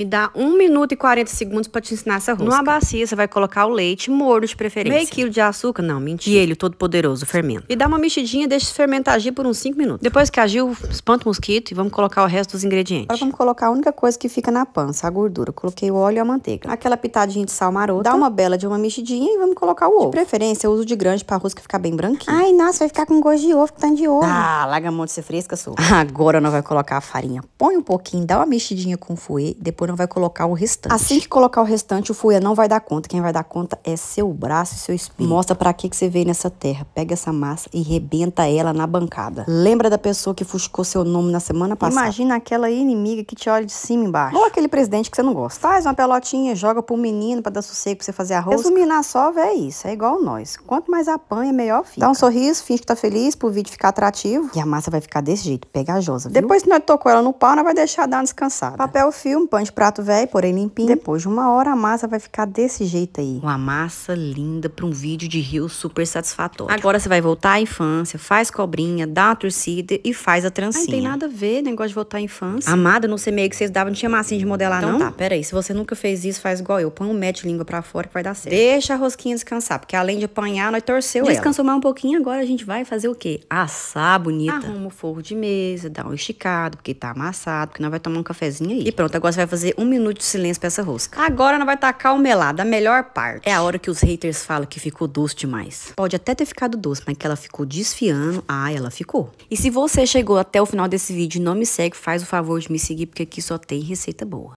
Me dá 1 minuto e 40 segundos para te ensinar essa rosca. Numa bacia, você vai colocar o leite morno de preferência. Meio quilo de açúcar, não, mentira. E ele, todo poderoso, fermento. E dá uma mexidinha e deixa fermentar agir por uns 5 minutos. Depois que agiu, espanta o mosquito e vamos colocar o resto dos ingredientes. Agora vamos colocar a única coisa que fica na pança, a gordura. Coloquei o óleo e a manteiga. Aquela pitadinha de sal maroto. Dá uma bela de uma mexidinha e vamos colocar o ovo. De preferência, eu uso de grande pra rosca ficar bem branquinha. Ai, nossa, vai ficar com gosto de ovo, que tá de ovo. Ah, larga a mão de ser fresca, sou. Agora nós vai colocar a farinha. Põe um pouquinho, dá uma mexidinha com o fouet, depois não vai colocar o restante. Assim que colocar o restante, o fuê não vai dar conta. Quem vai dar conta é seu braço e seu espinho. Mostra para que, que você veio nessa terra. Pega essa massa e rebenta ela na bancada. Lembra da pessoa que fuscou seu nome na semana passada? Imagina aquela inimiga que te olha de cima e embaixo. Ou aquele presidente que você não gosta. Faz uma pelotinha, joga pro menino pra dar sossego pra você fazer arroz. Resumir só, sova é isso, é igual nós. Quanto mais apanha, melhor fica. Dá um sorriso, finge que tá feliz pro vídeo ficar atrativo. E a massa vai ficar desse jeito, pegajosa, viu? Depois que nós tocou ela no pau, nós vai deixar dar uma descansada. Papel filme, pano de prato velho, porém limpinho. Uhum. Depois de uma hora, a massa vai ficar desse jeito aí. Uma massa linda para um vídeo de rio super satisfatório. Agora você vai voltar à infância, faz cobrinha, dá a torcida e faz a trancinha. Ai, não tem nada a ver, negócio de voltar à infância. Amada, não sei meio que vocês davam, não tinha massinha de modelar, então, não? tá, peraí. Se você nunca fez isso, faz igual eu. Põe um match língua pra fora que vai dar certo. Deixa a rosquinha descansar, porque além de apanhar, nós torceu ela. Descansou mais um pouquinho, agora a gente vai fazer o quê? Assar bonita. Arruma o forro de mesa, dá um esticado, porque tá amassado, porque nós vai tomar um cafezinho aí. E pronto, agora você vai fazer fazer um minuto de silêncio pra essa rosca. Agora não vai tacar o melado, a melhor parte. É a hora que os haters falam que ficou doce demais. Pode até ter ficado doce, mas que ela ficou desfiando, ah, ela ficou. E se você chegou até o final desse vídeo e não me segue, faz o favor de me seguir, porque aqui só tem receita boa.